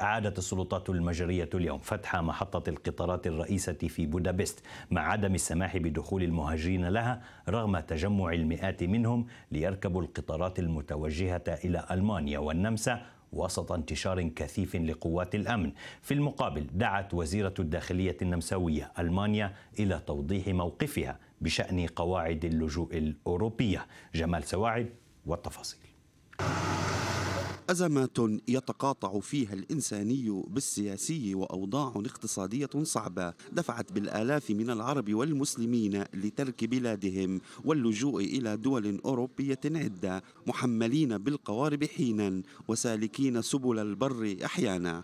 أعادت السلطات المجرية اليوم فتح محطة القطارات الرئيسة في بودابست مع عدم السماح بدخول المهاجرين لها رغم تجمع المئات منهم ليركبوا القطارات المتوجهة إلى ألمانيا والنمسا وسط انتشار كثيف لقوات الامن. في المقابل دعت وزيره الداخليه النمساويه المانيا الى توضيح موقفها بشان قواعد اللجوء الاوروبيه. جمال سواعد والتفاصيل. أزمات يتقاطع فيها الإنساني بالسياسي وأوضاع اقتصادية صعبة دفعت بالآلاف من العرب والمسلمين لترك بلادهم واللجوء إلى دول أوروبية عدة محملين بالقوارب حينا وسالكين سبل البر أحيانا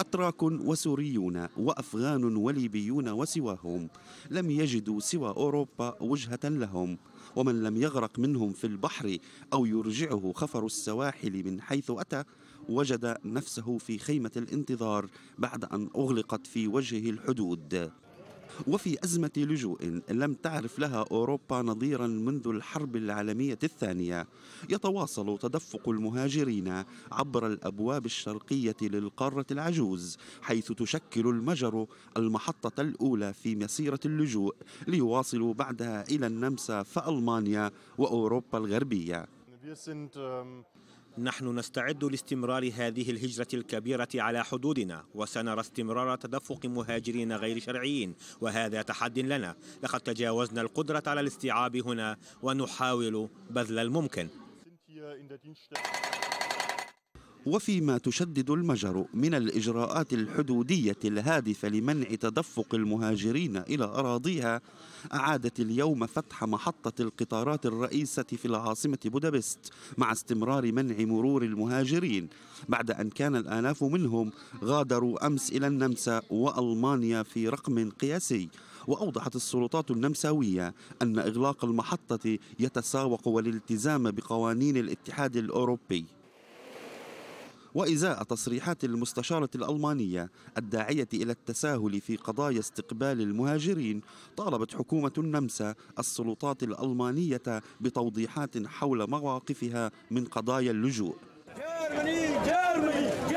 أتراك وسوريون وأفغان وليبيون وسواهم لم يجدوا سوى أوروبا وجهة لهم ومن لم يغرق منهم في البحر أو يرجعه خفر السواحل من حيث أتى وجد نفسه في خيمة الانتظار بعد أن أغلقت في وجهه الحدود وفي أزمة لجوء لم تعرف لها أوروبا نظيرا منذ الحرب العالمية الثانية يتواصل تدفق المهاجرين عبر الأبواب الشرقية للقارة العجوز حيث تشكل المجر المحطة الأولى في مسيرة اللجوء ليواصلوا بعدها إلى النمسا فألمانيا وأوروبا الغربية ähm, نحن نستعد لاستمرار هذه الهجرة الكبيرة على حدودنا وسنرى استمرار تدفق مهاجرين غير شرعيين وهذا تحد لنا لقد تجاوزنا القدرة على الاستيعاب هنا ونحاول بذل الممكن وفيما تشدد المجر من الإجراءات الحدودية الهادفة لمنع تدفق المهاجرين إلى أراضيها أعادت اليوم فتح محطة القطارات الرئيسة في العاصمة بودابست مع استمرار منع مرور المهاجرين بعد أن كان الآلاف منهم غادروا أمس إلى النمسا وألمانيا في رقم قياسي وأوضحت السلطات النمساوية أن إغلاق المحطة يتساوق والالتزام بقوانين الاتحاد الأوروبي وإزاء تصريحات المستشارة الألمانية الداعية إلى التساهل في قضايا استقبال المهاجرين طالبت حكومة النمسا السلطات الألمانية بتوضيحات حول مواقفها من قضايا اللجوء جارمي جارمي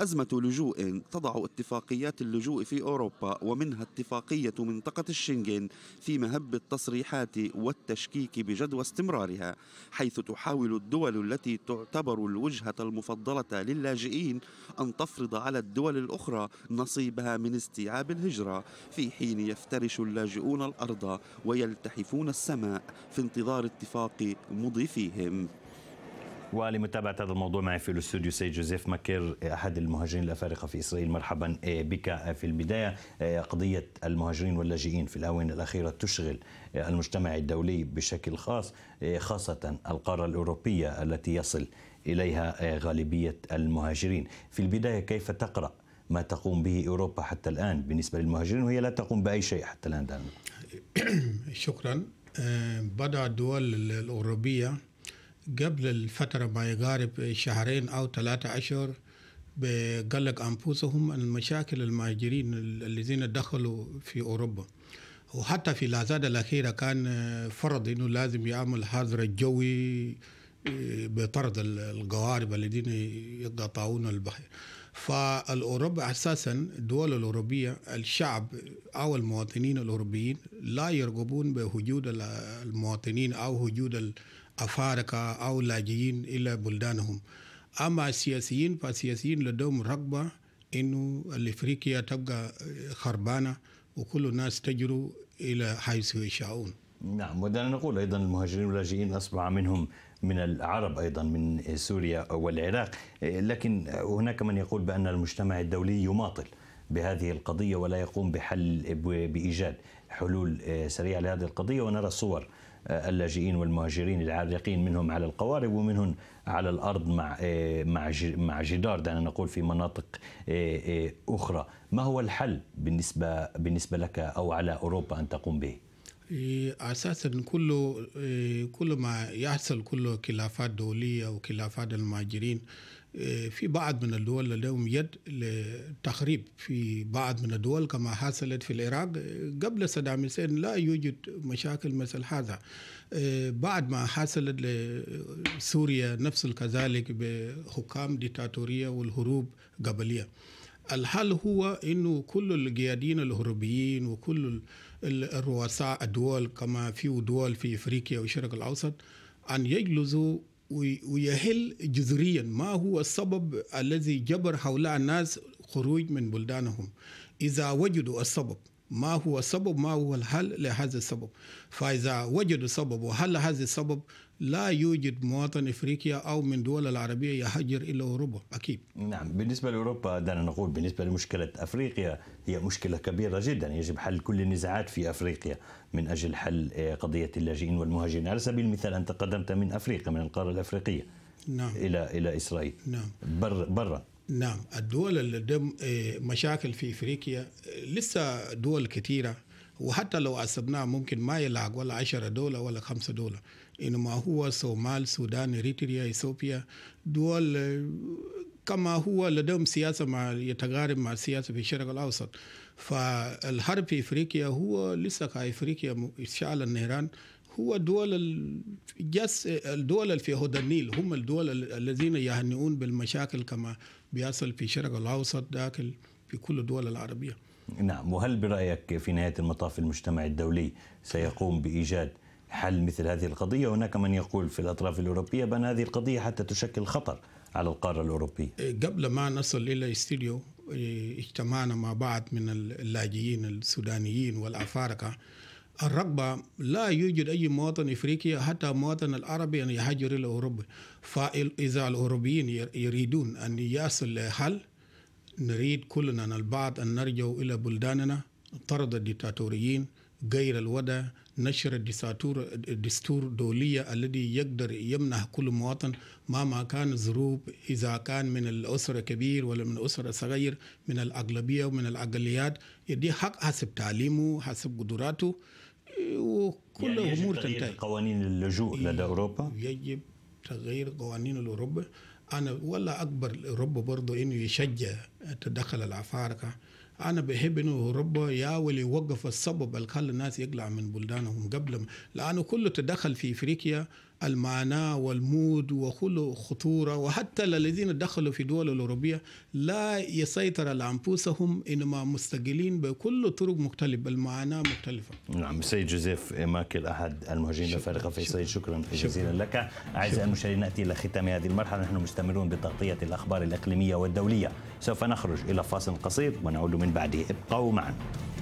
أزمة لجوء تضع اتفاقيات اللجوء في أوروبا ومنها اتفاقية منطقة الشنغن في مهب التصريحات والتشكيك بجدوى استمرارها حيث تحاول الدول التي تعتبر الوجهة المفضلة للاجئين أن تفرض على الدول الأخرى نصيبها من استيعاب الهجرة في حين يفترش اللاجئون الأرض ويلتحفون السماء في انتظار اتفاق مضيفيهم ولمتابعة هذا الموضوع معي في الاستوديو سيد جوزيف مكير أحد المهاجرين الأفارقة في إسرائيل مرحبا آه، بك آه، في البداية آه، قضية المهاجرين واللاجئين في الآونة الأخيرة تشغل المجتمع الدولي بشكل خاص خاصة القارة الأوروبية التي يصل إليها غالبية المهاجرين في البداية كيف تقرأ ما تقوم به أوروبا حتى الآن بالنسبة للمهاجرين وهي لا تقوم بأي شيء حتى الآن دعنا. شكرا بدأ الدول الأوروبية قبل الفترة ما يقارب شهرين أو ثلاثة أشهر بقلق أنفسهم مشاكل المهاجرين الذين دخلوا في أوروبا وحتى في الأعداد الأخيرة كان فرض أنه لازم يعمل حظر الجوي إيه، بطرد القوارب الذين يقطعون البحر فالأوروبا أساسا الدول الأوروبية الشعب أو المواطنين الأوروبيين لا يرغبون بوجود المواطنين أو وجود أفارقة أو لاجئين إلى بلدانهم أما السياسيين فالسياسيين لديهم رغبة إنه الإفريقيا تبقى خربانة وكل الناس تجروا إلى حيث يشاؤون نعم ودعنا نقول أيضا المهاجرين واللاجئين أصبح منهم من العرب أيضا من سوريا والعراق لكن هناك من يقول بأن المجتمع الدولي يماطل بهذه القضية ولا يقوم بحل بإيجاد حلول آه، سريعة لهذه القضية ونرى صور آه، اللاجئين والمهاجرين العالقين منهم على القوارب ومنهم على الارض مع آه، مع مع جدار دعنا نقول في مناطق آه، اخرى، ما هو الحل بالنسبه بالنسبه لك او على اوروبا ان تقوم به؟ إيه، اساسا كل كل ما يحصل كل خلافات دوليه وخلافات المهاجرين آه، في بعض من الدول لديهم يد للتخريب في بعض من الدول كما حصلت في العراق آه، قبل صدام حسين لا يوجد مشاكل مثل هذا آه، بعد ما حصلت لسوريا نفس كذلك بحكام ديكتاتورية والهروب قبلية الحل هو انه كل القيادين الهروبيين وكل الرؤساء الدول كما في دول في افريقيا والشرق الاوسط ان يجلسوا ويهل جذريا ما هو السبب الذي جبر هؤلاء الناس خروج من بلدانهم إذا وجدوا السبب ما هو السبب ما هو الحل لهذا السبب فإذا وجدوا سبب وحل هذا السبب لا يوجد مواطن افريقيا او من دول العربيه يهاجر الى اوروبا اكيد. نعم بالنسبه لاوروبا دعنا نقول بالنسبه لمشكله افريقيا هي مشكله كبيره جدا يجب حل كل النزاعات في افريقيا من اجل حل آه، قضيه اللاجئين والمهاجرين على سبيل المثال انت قدمت من افريقيا من القاره الافريقيه نعم الى الى اسرائيل نعم بر برا نعم الدول اللي آه، مشاكل في افريقيا آه، لسه دول كثيره وحتى لو حسبناها ممكن ما يلعق ولا 10 دولة ولا 5 دولة إنما هو صومال سودان إريتريا إثيوبيا دول آه، كما هو لديهم سياسة مع يتقارب مع السياسة في الشرق الأوسط فالحرب في إفريقيا هو لسه كإفريقيا إشعال النيران هو دول الجس الدول اللي في هدى النيل هم الدول الذين يهنئون بالمشاكل كما بيحصل في الشرق الاوسط داخل في كل الدول العربيه. نعم وهل برايك في نهايه المطاف المجتمع الدولي سيقوم بايجاد حل مثل هذه القضيه؟ هناك من يقول في الاطراف الاوروبيه بان هذه القضيه حتى تشكل خطر على القاره الاوروبيه. إيه، قبل ما نصل الى استديو إيه، اجتمعنا مع بعض من اللاجئين السودانيين والافارقه الرغبة لا يوجد أي مواطن إفريقي حتى مواطن العربي أن يهاجر إلى أوروبا فإذا الأوروبيين يريدون أن يصل لحل نريد كلنا البعض أن نرجع إلى بلداننا طرد الديكتاتوريين غير الوضع نشر الدستور الدستور الدولية الذي يقدر يمنح كل مواطن مهما كان ظروف إذا كان من الأسرة كبير ولا من الأسرة صغير من الأغلبية ومن الأقليات يدي حق حسب تعليمه حسب قدراته وكل يعني الامور تنتهي تغيير قوانين اللجوء إيه، لدى اوروبا يجب تغيير قوانين اوروبا انا ولا اكبر اوروبا برضه انه يشجع تدخل العفارقه انا بحب انه اوروبا يحاول يوقف السبب اللي خلى الناس يقلع من بلدانهم قبل لانه كله تدخل في افريقيا المعنى والمود وكل خطورة وحتى الذين دخلوا في دول الأوروبية لا يسيطر على أنفسهم إنما مستقلين بكل طرق مختلفة المعاناة مختلفة نعم سيد جوزيف ماكل أحد المهاجرين الفارقة في سيد شكرا جزيلا لك أعزائي المشاهدين نأتي إلى ختام هذه المرحلة نحن مستمرون بتغطية الأخبار الإقليمية والدولية سوف نخرج إلى فاصل قصير ونعود من بعده ابقوا معنا